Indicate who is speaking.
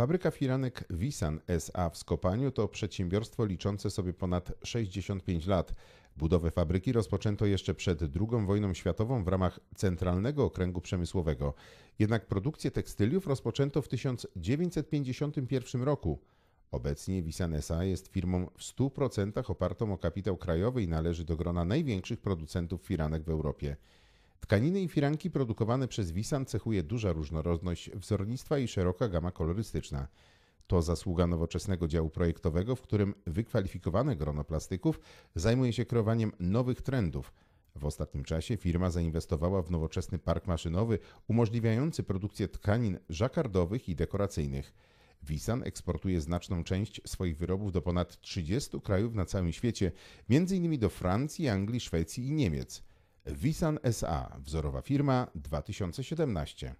Speaker 1: Fabryka firanek Wisan SA w Skopaniu to przedsiębiorstwo liczące sobie ponad 65 lat. Budowę fabryki rozpoczęto jeszcze przed II wojną światową w ramach Centralnego Okręgu Przemysłowego. Jednak produkcję tekstyliów rozpoczęto w 1951 roku. Obecnie Wisan SA jest firmą w 100% opartą o kapitał krajowy i należy do grona największych producentów firanek w Europie. Tkaniny i firanki produkowane przez Wisan cechuje duża różnorodność wzornictwa i szeroka gama kolorystyczna. To zasługa nowoczesnego działu projektowego, w którym wykwalifikowane grono plastyków zajmuje się kreowaniem nowych trendów. W ostatnim czasie firma zainwestowała w nowoczesny park maszynowy umożliwiający produkcję tkanin żakardowych i dekoracyjnych. Wisan eksportuje znaczną część swoich wyrobów do ponad 30 krajów na całym świecie, m.in. do Francji, Anglii, Szwecji i Niemiec. Wisan SA, wzorowa firma 2017.